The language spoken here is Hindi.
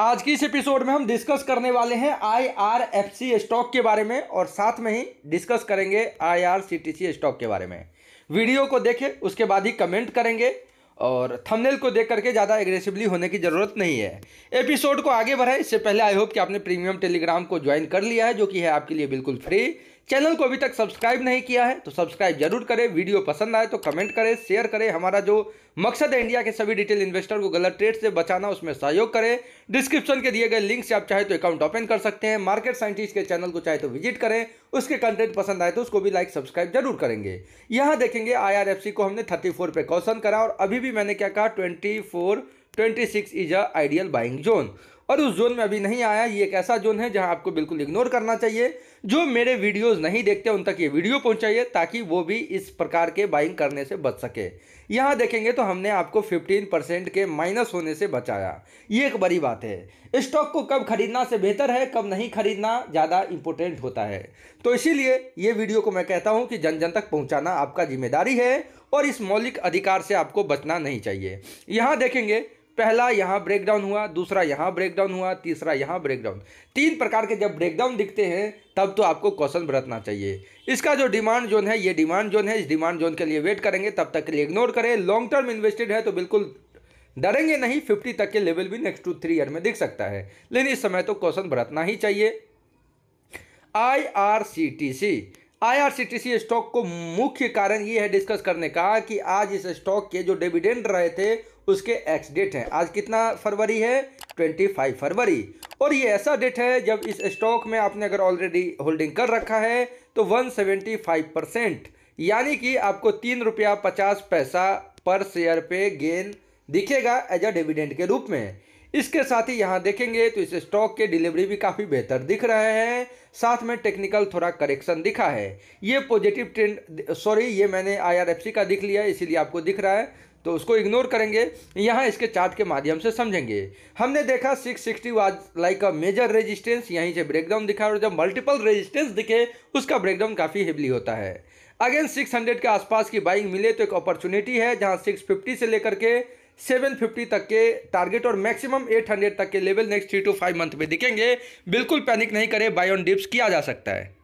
आज की इस एपिसोड में हम डिस्कस करने वाले हैं आईआरएफसी स्टॉक के बारे में और साथ में ही डिस्कस करेंगे आईआरसीटीसी स्टॉक के बारे में वीडियो को देखें उसके बाद ही कमेंट करेंगे और थंबनेल को देख करके ज़्यादा एग्रेसिवली होने की ज़रूरत नहीं है एपिसोड को आगे बढ़ाएं इससे पहले आई होप कि आपने प्रीमियम टेलीग्राम को ज्वाइन कर लिया है जो कि है आपके लिए बिल्कुल फ्री चैनल को अभी तक सब्सक्राइब नहीं किया है तो सब्सक्राइब जरूर करें वीडियो पसंद आए तो कमेंट करें शेयर करें हमारा जो मकसद है इंडिया के सभी रिटेल इन्वेस्टर को गलत ट्रेड से बचाना उसमें सहयोग करें डिस्क्रिप्शन के दिए गए लिंक से आप चाहे तो अकाउंट ओपन कर सकते हैं मार्केट साइंटिस्ट के चैनल को चाहे तो विजिट करें उसके कंटेंट पसंद आए तो उसको भी लाइक सब्सक्राइब जरूर करेंगे यहाँ देखेंगे आई को हमने थर्टी पे कौशन करा और अभी भी मैंने क्या कहा twenty twenty six is a ideal buying zone और उस जोन में अभी नहीं आया ये एक ऐसा जोन है जहां आपको बिल्कुल इग्नोर करना चाहिए जो मेरे वीडियोस नहीं देखते उन तक ये वीडियो पहुंचाइए ताकि वो भी इस प्रकार के बाइंग करने से बच सके यहाँ देखेंगे तो हमने आपको 15 परसेंट के माइनस होने से बचाया ये एक बड़ी बात है स्टॉक को कब खरीदना से बेहतर है कब नहीं खरीदना ज़्यादा इंपॉर्टेंट होता है तो इसीलिए ये वीडियो को मैं कहता हूँ कि जन जन तक पहुँचाना आपका जिम्मेदारी है और इस मौलिक अधिकार से आपको बचना नहीं चाहिए यहाँ देखेंगे पहला यहाँ ब्रेकडाउन हुआ दूसरा यहाँ ब्रेकडाउन हुआ तीसरा यहाँ ब्रेकडाउन तीन प्रकार के जब ब्रेकडाउन दिखते हैं तब तो आपको क्वेश्चन बरतना चाहिए इसका जो डिमांड जोन है ये डिमांड जोन है इस डिमांड जोन के लिए वेट करेंगे तब तक के लिए इग्नोर करें लॉन्ग टर्म इन्वेस्टेड है तो बिल्कुल डरेंगे नहीं फिफ्टी तक के लेवल भी नेक्स्ट टू थ्री ईयर में दिख सकता है लेकिन इस समय तो क्वेश्चन बरतना ही चाहिए I R C T C IRCTC stock को मुख्य कारण ये है डिस्कस करने का कि आज इस स्टॉक के जो डिविडेंड रहे थे उसके एक्स डेट है आज कितना फरवरी है 25 फरवरी और ये ऐसा डेट है जब इस स्टॉक में आपने अगर ऑलरेडी होल्डिंग कर रखा है तो 175 परसेंट यानी कि आपको तीन रुपया पचास पैसा पर शेयर पे गेन दिखेगा एज अ डिविडेंड के रूप में इसके साथ ही यहाँ देखेंगे तो इस स्टॉक के डिलीवरी भी काफ़ी बेहतर दिख रहे हैं साथ में टेक्निकल थोड़ा करेक्शन दिखा है ये पॉजिटिव ट्रेंड सॉरी ये मैंने आई का दिख लिया इसीलिए आपको दिख रहा है तो उसको इग्नोर करेंगे यहाँ इसके चार्ट के माध्यम से समझेंगे हमने देखा 660 sixty was like a major resistance यहीं से ब्रेकडाउन दिखा और जब मल्टीपल रेजिस्टेंस दिखे उसका ब्रेकडाउन काफ़ी हेवली होता है अगेन 600 के आसपास की बाइंग मिले तो एक अपॉर्चुनिटी है जहाँ 650 से लेकर के 750 तक के टारगेट और मैक्सिमम 800 तक के level next three two five month में दिखेंगे बिल्कुल पैनिक नहीं करें बाय ऑन डिप्स किया जा सकता है